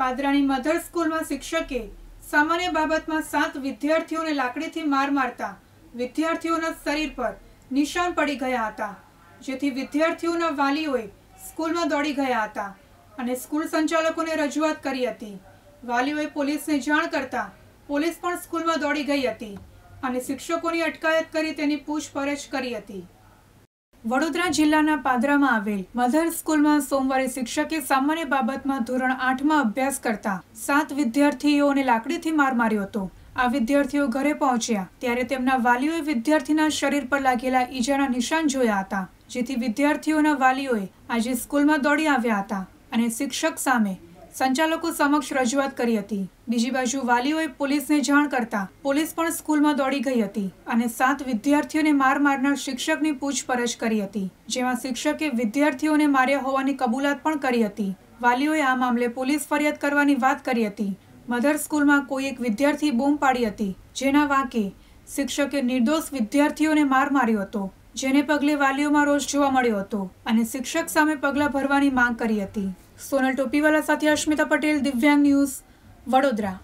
પાદરાની mother સ્કૂલમાં શિક્ષકે સામાન્ય બાબતમાં સાત વિદ્યાર્થીઓને લાકડીથી માર મારતા વિદ્યાર્થીઓના શરીર પર નિશાન પડી ગયા હતા જેથી વિદ્યાર્થીઓના વાલીઓએ સ્કૂલમાં દોડી ગયા હતા અને સ્કૂલ સંચાલકોને રજૂઆત કરી હતી વાલીઓએ પોલીસને જાણ કરતા પોલીસ પણ સ્કૂલમાં દોડી ગઈ હતી અને શિક્ષકોની અટકાયત કરી તેની પૂછપરછ કરી હતી વડોદરા જિલ્લાના પાદરામાં આવેલ મધર સ્કૂલમાં સોમવારે શિક્ષકે સામાન્ય બાબતમાં ધોરણ આઠમાં અભ્યાસ કરતા સાત વિદ્યાર્થીઓને લાકડીથી માર માર્યો હતો આ વિદ્યાર્થીઓ ઘરે પહોંચ્યા ત્યારે તેમના વાલીઓએ વિદ્યાર્થીના શરીર પર લાગેલા ઈજાના નિશાન જોયા હતા જેથી વિદ્યાર્થીઓના વાલીઓએ આજે સ્કૂલમાં દોડી આવ્યા હતા અને શિક્ષક સામે સંચાલકો સમક્ષ રજૂઆત કરી હતી બીજી બાજુ વાલીઓએ પોલીસને જાણ કરતા પોલીસ પણ સ્કૂલમાં દોડી ગઈ હતી અને સાત વિદ્યાર્થીઓને માર મારનાર શિક્ષકની પૂછપરછ કરી હતી જેમાં શિક્ષકે વિદ્યાર્થીઓને માર્યા હોવાની કબૂલાત પણ કરી હતી વાલીઓએ આ મામલે પોલીસ ફરિયાદ કરવાની વાત કરી હતી મધર સ્કૂલમાં કોઈ એક વિદ્યાર્થી બૂમ પાડી હતી જેના વાંકે શિક્ષકે નિર્દોષ વિદ્યાર્થીઓને માર માર્યો હતો જેને પગલે વાલીઓમાં રોષ જોવા મળ્યો હતો અને શિક્ષક સામે પગલાં ભરવાની માંગ કરી હતી સોનલ ટોપીવાલા સાથે અશ્મિતા પટેલ દિવ્યાંગ ન્યૂઝ વડોદરા